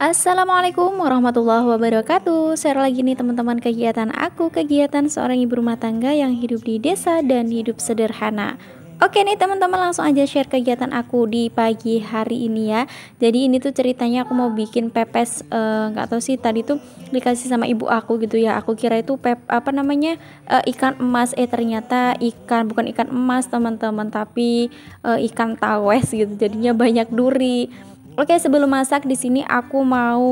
Assalamualaikum warahmatullahi wabarakatuh Share lagi nih teman-teman kegiatan aku Kegiatan seorang ibu rumah tangga yang hidup di desa dan hidup sederhana Oke nih teman-teman langsung aja share kegiatan aku di pagi hari ini ya Jadi ini tuh ceritanya aku mau bikin pepes eh, nggak Gak tahu sih tadi tuh dikasih sama ibu aku gitu ya Aku kira itu pep apa namanya uh, ikan emas Eh ternyata ikan bukan ikan emas teman-teman Tapi uh, ikan tawes gitu jadinya banyak duri Oke, sebelum masak di sini aku mau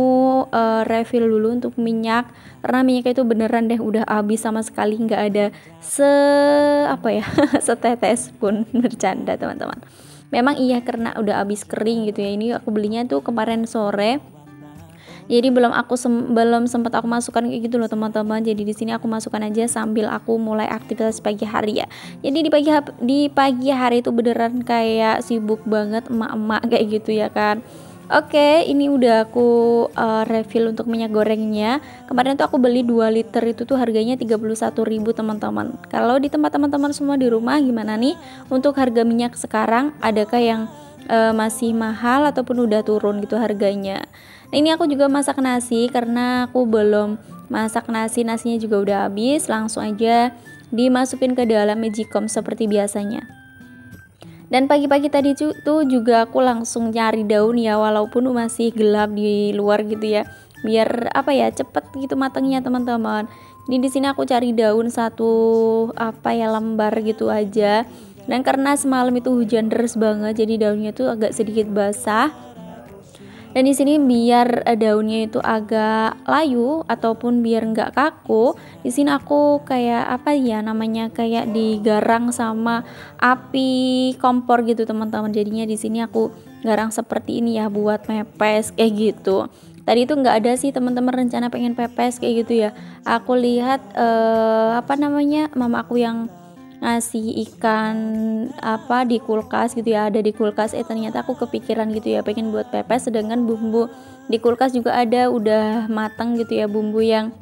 uh, refill dulu untuk minyak karena minyaknya itu beneran deh udah habis sama sekali nggak ada se apa ya setetes pun bercanda teman-teman. Memang iya karena udah habis kering gitu ya. Ini aku belinya tuh kemarin sore jadi belum aku sem belum sempat aku masukkan kayak gitu loh teman-teman jadi di sini aku masukkan aja sambil aku mulai aktivitas pagi hari ya jadi di pagi di pagi hari itu beneran kayak sibuk banget emak-emak kayak gitu ya kan Oke, ini udah aku uh, refill untuk minyak gorengnya. Kemarin tuh aku beli 2 liter itu tuh harganya 31.000, teman-teman. Kalau di tempat teman-teman semua di rumah gimana nih? Untuk harga minyak sekarang adakah yang uh, masih mahal ataupun udah turun gitu harganya. Nah, ini aku juga masak nasi karena aku belum masak nasi, nasinya juga udah habis, langsung aja dimasukin ke dalam magicom seperti biasanya. Dan pagi-pagi tadi tuh juga aku langsung nyari daun ya walaupun masih gelap di luar gitu ya. Biar apa ya cepet gitu matangnya teman-teman. Jadi di sini aku cari daun satu apa ya lembar gitu aja dan karena semalam itu hujan deras banget jadi daunnya tuh agak sedikit basah dan di sini biar eh, daunnya itu agak layu ataupun biar nggak kaku di sini aku kayak apa ya namanya kayak digarang sama api kompor gitu teman-teman jadinya di sini aku garang seperti ini ya buat mepes kayak gitu tadi itu nggak ada sih teman-teman rencana pengen pepes kayak gitu ya aku lihat eh, apa namanya mama aku yang ngasih ikan apa di kulkas gitu ya ada di kulkas eh ternyata aku kepikiran gitu ya pengen buat pepes sedangkan bumbu di kulkas juga ada udah matang gitu ya bumbu yang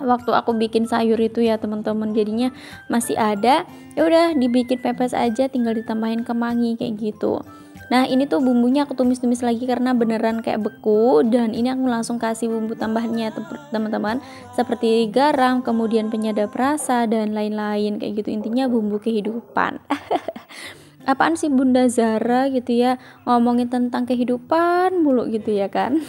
waktu aku bikin sayur itu ya teman-teman jadinya masih ada ya udah dibikin pepes aja tinggal ditambahin kemangi kayak gitu Nah ini tuh bumbunya aku tumis-tumis lagi karena beneran kayak beku dan ini aku langsung kasih bumbu tambahannya teman-teman seperti garam kemudian penyedap rasa dan lain-lain kayak gitu intinya bumbu kehidupan. Apaan sih Bunda Zara gitu ya ngomongin tentang kehidupan mulu gitu ya kan.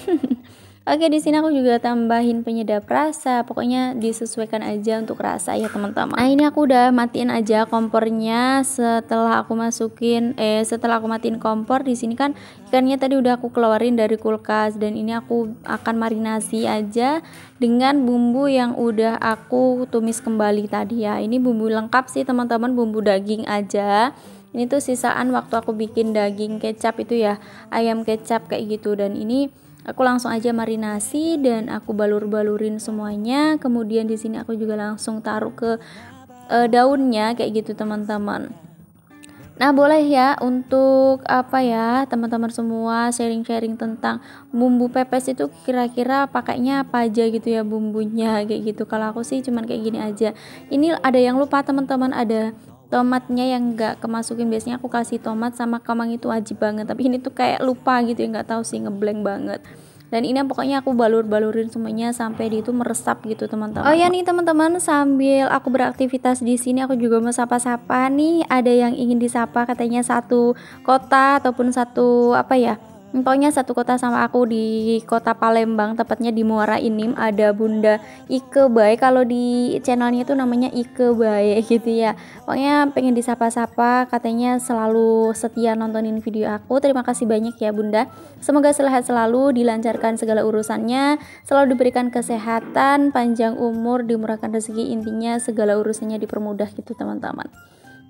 Oke, di sini aku juga tambahin penyedap rasa. Pokoknya disesuaikan aja untuk rasa ya, teman-teman. Nah, ini aku udah matiin aja kompornya setelah aku masukin eh setelah aku matiin kompor di sini kan ikannya tadi udah aku keluarin dari kulkas dan ini aku akan marinasi aja dengan bumbu yang udah aku tumis kembali tadi ya. Ini bumbu lengkap sih, teman-teman, bumbu daging aja ini tuh sisaan waktu aku bikin daging kecap itu ya ayam kecap kayak gitu dan ini Aku langsung aja marinasi dan aku balur-balurin semuanya. Kemudian di sini aku juga langsung taruh ke uh, daunnya kayak gitu teman-teman. Nah, boleh ya untuk apa ya, teman-teman semua sharing-sharing tentang bumbu pepes itu kira-kira pakainya apa aja gitu ya bumbunya kayak gitu. Kalau aku sih cuman kayak gini aja. Ini ada yang lupa teman-teman, ada tomatnya yang nggak kemasukin biasanya aku kasih tomat sama kamang itu wajib banget tapi ini tuh kayak lupa gitu ya nggak tahu sih ngeblank banget dan ini pokoknya aku balur-balurin semuanya sampai di itu meresap gitu teman-teman. Oh ya nih teman-teman sambil aku beraktivitas di sini aku juga mau sapa-sapa nih ada yang ingin disapa katanya satu kota ataupun satu apa ya Pokoknya satu kota sama aku di kota Palembang, tepatnya di Muara Inim ada Bunda Ike Bae. Kalau di channelnya itu namanya Ike Bae gitu ya. Pokoknya pengen disapa-sapa, katanya selalu setia nontonin video aku. Terima kasih banyak ya Bunda. Semoga sehat selalu, dilancarkan segala urusannya, selalu diberikan kesehatan, panjang umur, dimurahkan rezeki, intinya segala urusannya dipermudah gitu teman-teman.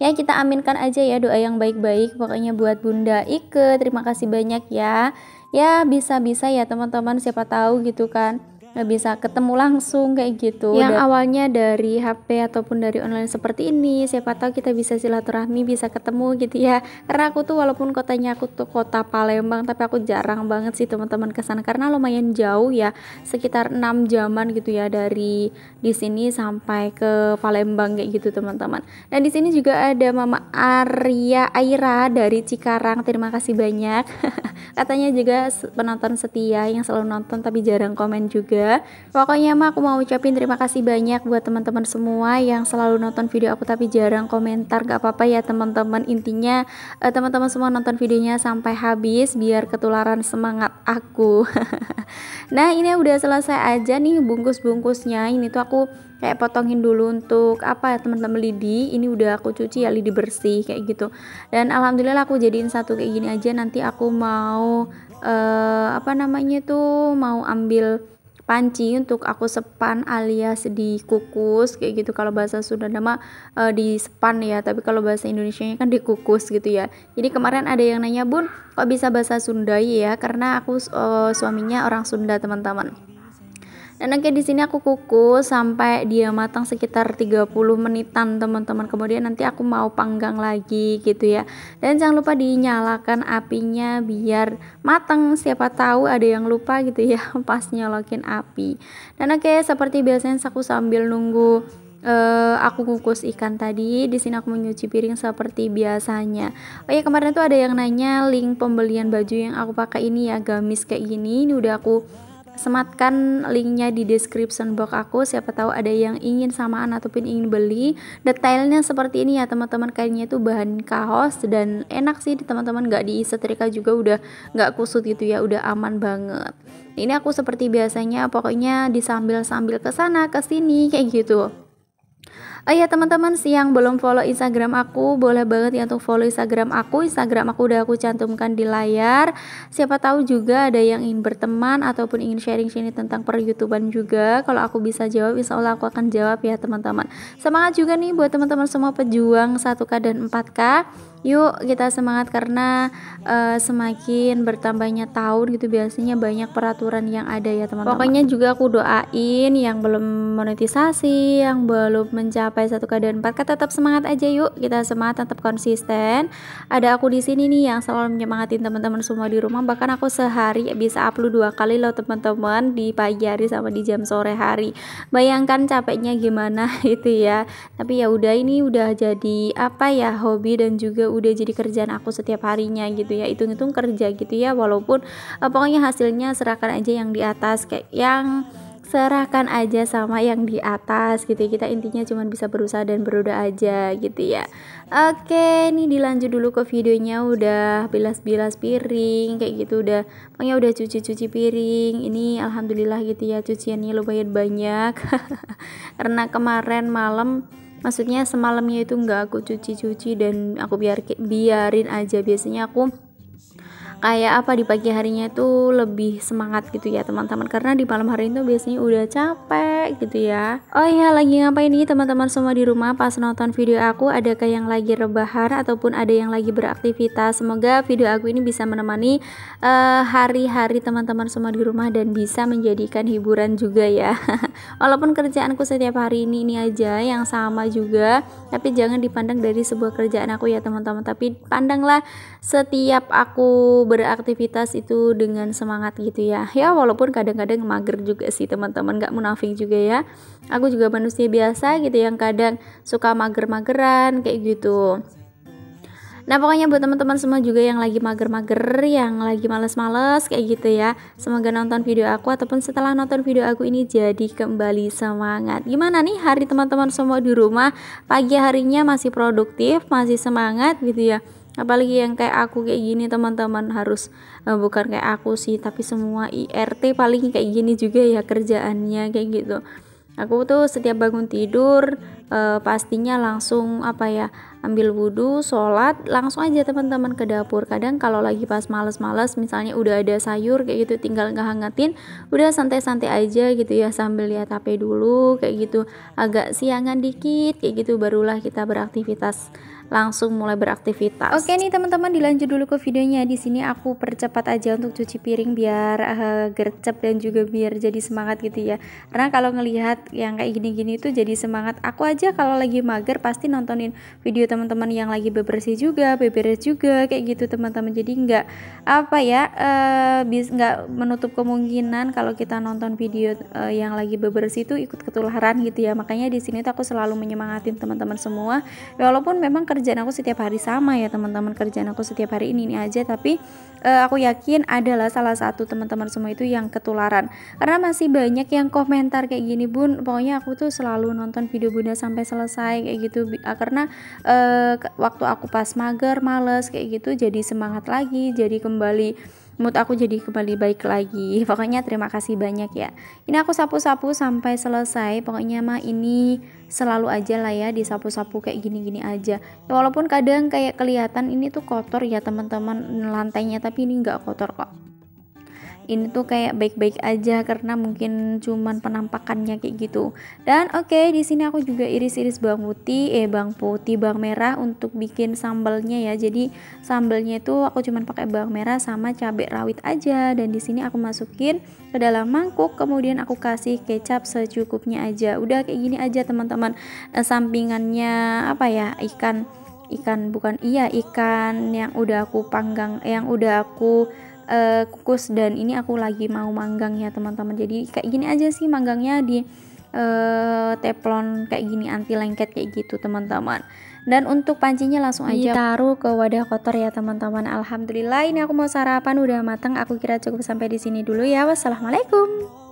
Ya kita aminkan aja ya doa yang baik-baik pokoknya buat Bunda Ike. Terima kasih banyak ya. Ya bisa-bisa ya teman-teman siapa tahu gitu kan nggak bisa ketemu langsung kayak gitu yang udah. awalnya dari HP ataupun dari online seperti ini siapa tahu kita bisa silaturahmi bisa ketemu gitu ya karena aku tuh walaupun kotanya aku tuh kota Palembang tapi aku jarang banget sih teman-teman kesana karena lumayan jauh ya sekitar 6 jaman gitu ya dari di sini sampai ke Palembang kayak gitu teman-teman dan di sini juga ada Mama Arya Aira dari Cikarang terima kasih banyak katanya juga penonton setia yang selalu nonton tapi jarang komen juga juga. Pokoknya mah aku mau ucapin terima kasih banyak buat teman-teman semua yang selalu nonton video aku tapi jarang komentar. Gak apa-apa ya teman-teman. Intinya uh, teman-teman semua nonton videonya sampai habis biar ketularan semangat aku. nah, ini udah selesai aja nih bungkus-bungkusnya. Ini tuh aku kayak potongin dulu untuk apa ya teman-teman lidi ini udah aku cuci ya lidi bersih kayak gitu dan alhamdulillah aku jadiin satu kayak gini aja nanti aku mau uh, apa namanya tuh mau ambil panci untuk aku sepan alias dikukus kayak gitu kalau bahasa Sunda nama e, eh, di sepan ya tapi kalau bahasa Indonesia kan dikukus gitu ya jadi kemarin ada yang nanya bun kok bisa bahasa Sunda ya karena aku e, suaminya orang Sunda teman-teman dan oke di sini aku kukus sampai dia matang sekitar 30 menitan teman-teman. Kemudian nanti aku mau panggang lagi gitu ya. Dan jangan lupa dinyalakan apinya biar matang. Siapa tahu ada yang lupa gitu ya pas nyolokin api. Dan oke, seperti biasanya aku sambil nunggu uh, aku kukus ikan tadi di sini aku menyuci piring seperti biasanya oh ya kemarin tuh ada yang nanya link pembelian baju yang aku pakai ini ya gamis kayak gini ini udah aku sematkan linknya di description box aku siapa tahu ada yang ingin samaan ataupun ingin beli detailnya seperti ini ya teman-teman kainnya itu bahan kaos dan enak sih teman-teman nggak disetrika juga udah gak kusut gitu ya udah aman banget ini aku seperti biasanya pokoknya disambil sambil kesana kesini kayak gitu Oh iya teman-teman siang belum follow Instagram aku boleh banget ya untuk follow Instagram aku. Instagram aku udah aku cantumkan di layar. Siapa tahu juga ada yang ingin berteman ataupun ingin sharing sini tentang per YouTubean juga. Kalau aku bisa jawab, insya Allah aku akan jawab ya teman-teman. Semangat juga nih buat teman-teman semua pejuang 1K dan 4K. Yuk kita semangat karena uh, semakin bertambahnya tahun gitu biasanya banyak peraturan yang ada ya teman-teman. Pokoknya juga aku doain yang belum monetisasi, yang belum mencapai mencapai satu keadaan 4 kan tetap semangat aja yuk kita semangat tetap konsisten ada aku di sini nih yang selalu menyemangatin teman-teman semua di rumah bahkan aku sehari bisa upload dua kali loh teman-teman di pagi hari sama di jam sore hari bayangkan capeknya gimana itu ya tapi ya udah ini udah jadi apa ya hobi dan juga udah jadi kerjaan aku setiap harinya gitu ya hitung-hitung kerja gitu ya walaupun eh, pokoknya hasilnya serahkan aja yang di atas kayak yang serahkan aja sama yang di atas gitu ya. Kita intinya cuma bisa berusaha dan berdoa aja gitu ya. Oke, ini dilanjut dulu ke videonya udah bilas-bilas piring kayak gitu udah pokoknya udah cuci-cuci piring. Ini alhamdulillah gitu ya cuciannya lumayan banyak. Karena kemarin malam maksudnya semalamnya itu nggak aku cuci-cuci dan aku biar biarin aja biasanya aku kayak apa di pagi harinya itu lebih semangat gitu ya teman-teman karena di malam hari itu biasanya udah capek gitu ya oh iya lagi ngapain nih teman-teman semua di rumah pas nonton video aku adakah yang lagi rebahan ataupun ada yang lagi beraktivitas semoga video aku ini bisa menemani hari eh, hari-hari teman-teman semua di rumah dan bisa menjadikan hiburan juga ya walaupun kerjaanku setiap hari ini ini aja yang sama juga tapi jangan dipandang dari sebuah kerjaan aku ya teman-teman tapi pandanglah setiap aku beraktivitas itu dengan semangat gitu ya ya walaupun kadang-kadang mager juga sih teman-teman gak munafik juga ya aku juga manusia biasa gitu yang kadang suka mager-mageran kayak gitu Nah pokoknya buat teman-teman semua juga yang lagi mager-mager, yang lagi males-males kayak gitu ya Semoga nonton video aku ataupun setelah nonton video aku ini jadi kembali semangat Gimana nih hari teman-teman semua di rumah, pagi harinya masih produktif, masih semangat gitu ya apalagi yang kayak aku kayak gini teman-teman harus uh, bukan kayak aku sih tapi semua IRT paling kayak gini juga ya kerjaannya kayak gitu aku tuh setiap bangun tidur uh, pastinya langsung apa ya ambil wudhu sholat langsung aja teman-teman ke dapur kadang kalau lagi pas males-males misalnya udah ada sayur kayak gitu tinggal ngehangatin udah santai-santai aja gitu ya sambil lihat HP dulu kayak gitu agak siangan dikit kayak gitu barulah kita beraktivitas langsung mulai beraktivitas. Oke nih teman-teman dilanjut dulu ke videonya. Di sini aku percepat aja untuk cuci piring biar uh, gercep dan juga biar jadi semangat gitu ya. Karena kalau ngelihat yang kayak gini-gini itu jadi semangat. Aku aja kalau lagi mager pasti nontonin video teman-teman yang lagi bebersih juga, beberes juga kayak gitu teman-teman. Jadi nggak apa ya uh, bis nggak menutup kemungkinan kalau kita nonton video uh, yang lagi bebersih itu ikut ketularan gitu ya. Makanya di sini aku selalu menyemangatin teman-teman semua. Walaupun memang kerjaan aku setiap hari sama ya teman-teman kerjaan aku setiap hari ini ini aja tapi uh, aku yakin adalah salah satu teman-teman semua itu yang ketularan karena masih banyak yang komentar kayak gini bun pokoknya aku tuh selalu nonton video bunda sampai selesai kayak gitu eh, karena uh, waktu aku pas mager males kayak gitu jadi semangat lagi jadi kembali mood aku jadi kembali baik lagi pokoknya terima kasih banyak ya ini aku sapu-sapu sampai selesai pokoknya mah ini selalu aja lah ya disapu-sapu kayak gini-gini aja ya, walaupun kadang kayak kelihatan ini tuh kotor ya teman-teman lantainya tapi ini nggak kotor kok ini tuh kayak baik-baik aja karena mungkin cuman penampakannya kayak gitu dan oke okay, di sini aku juga iris-iris bawang putih eh bawang putih bawang merah untuk bikin sambalnya ya jadi sambalnya itu aku cuman pakai bawang merah sama cabai rawit aja dan di sini aku masukin ke dalam mangkuk kemudian aku kasih kecap secukupnya aja udah kayak gini aja teman-teman eh, sampingannya apa ya ikan ikan bukan iya ikan yang udah aku panggang yang udah aku uh, kukus dan ini aku lagi mau manggang ya teman-teman jadi kayak gini aja sih manggangnya di uh, teflon kayak gini anti lengket kayak gitu teman-teman dan untuk pancinya langsung aja taruh ke wadah kotor ya teman-teman alhamdulillah ini aku mau sarapan udah matang aku kira cukup sampai di sini dulu ya wassalamualaikum